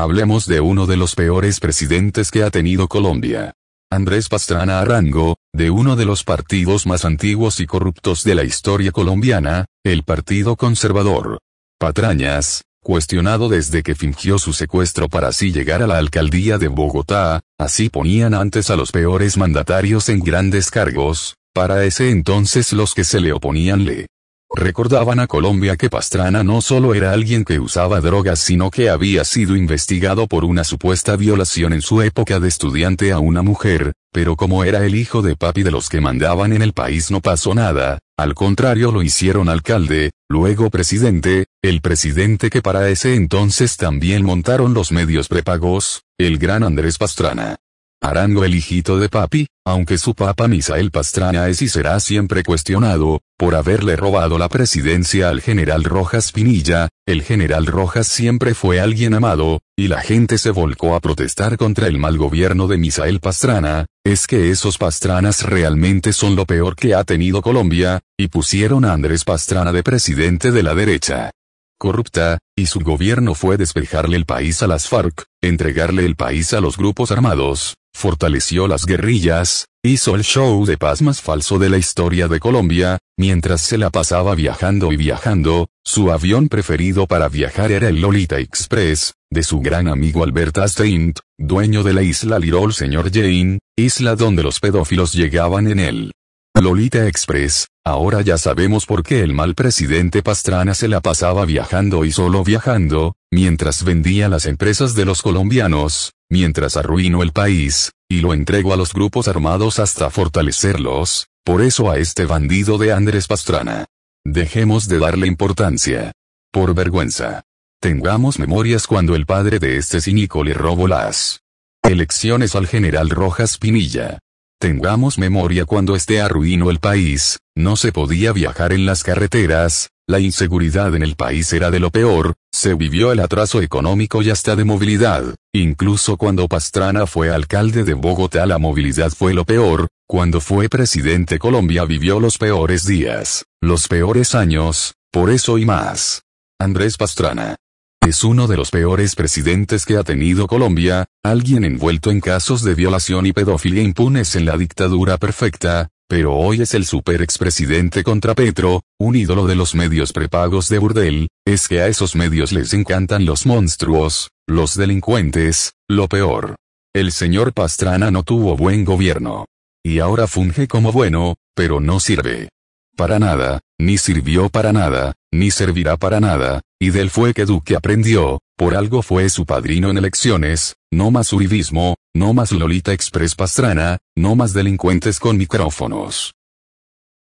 Hablemos de uno de los peores presidentes que ha tenido Colombia. Andrés Pastrana Arango, de uno de los partidos más antiguos y corruptos de la historia colombiana, el Partido Conservador. Patrañas, cuestionado desde que fingió su secuestro para así llegar a la alcaldía de Bogotá, así ponían antes a los peores mandatarios en grandes cargos, para ese entonces los que se le oponían le Recordaban a Colombia que Pastrana no solo era alguien que usaba drogas, sino que había sido investigado por una supuesta violación en su época de estudiante a una mujer, pero como era el hijo de papi de los que mandaban en el país no pasó nada, al contrario lo hicieron alcalde, luego presidente, el presidente que para ese entonces también montaron los medios prepagos, el gran Andrés Pastrana. Arango el hijito de papi, aunque su papa Misael Pastrana es y será siempre cuestionado, por haberle robado la presidencia al general Rojas Pinilla, el general Rojas siempre fue alguien amado, y la gente se volcó a protestar contra el mal gobierno de Misael Pastrana, es que esos Pastranas realmente son lo peor que ha tenido Colombia, y pusieron a Andrés Pastrana de presidente de la derecha corrupta, y su gobierno fue despejarle el país a las FARC, entregarle el país a los grupos armados, fortaleció las guerrillas, hizo el show de paz más falso de la historia de Colombia, mientras se la pasaba viajando y viajando, su avión preferido para viajar era el Lolita Express, de su gran amigo Albert Asteint, dueño de la isla Lirol Señor Jane, isla donde los pedófilos llegaban en él. Lolita Express, Ahora ya sabemos por qué el mal presidente Pastrana se la pasaba viajando y solo viajando, mientras vendía las empresas de los colombianos, mientras arruinó el país, y lo entregó a los grupos armados hasta fortalecerlos, por eso a este bandido de Andrés Pastrana. Dejemos de darle importancia. Por vergüenza. Tengamos memorias cuando el padre de este cínico le robó las elecciones al general Rojas Pinilla. Tengamos memoria cuando esté arruinó el país, no se podía viajar en las carreteras, la inseguridad en el país era de lo peor, se vivió el atraso económico y hasta de movilidad, incluso cuando Pastrana fue alcalde de Bogotá la movilidad fue lo peor, cuando fue presidente Colombia vivió los peores días, los peores años, por eso y más. Andrés Pastrana, es uno de los peores presidentes que ha tenido Colombia, alguien envuelto en casos de violación y pedofilia impunes en la dictadura perfecta, pero hoy es el super expresidente contra Petro, un ídolo de los medios prepagos de Burdel, es que a esos medios les encantan los monstruos, los delincuentes, lo peor. El señor Pastrana no tuvo buen gobierno. Y ahora funge como bueno, pero no sirve. Para nada, ni sirvió para nada, ni servirá para nada, y del fue que Duque aprendió, por algo fue su padrino en elecciones, no más uribismo, no más Lolita Express Pastrana, no más delincuentes con micrófonos.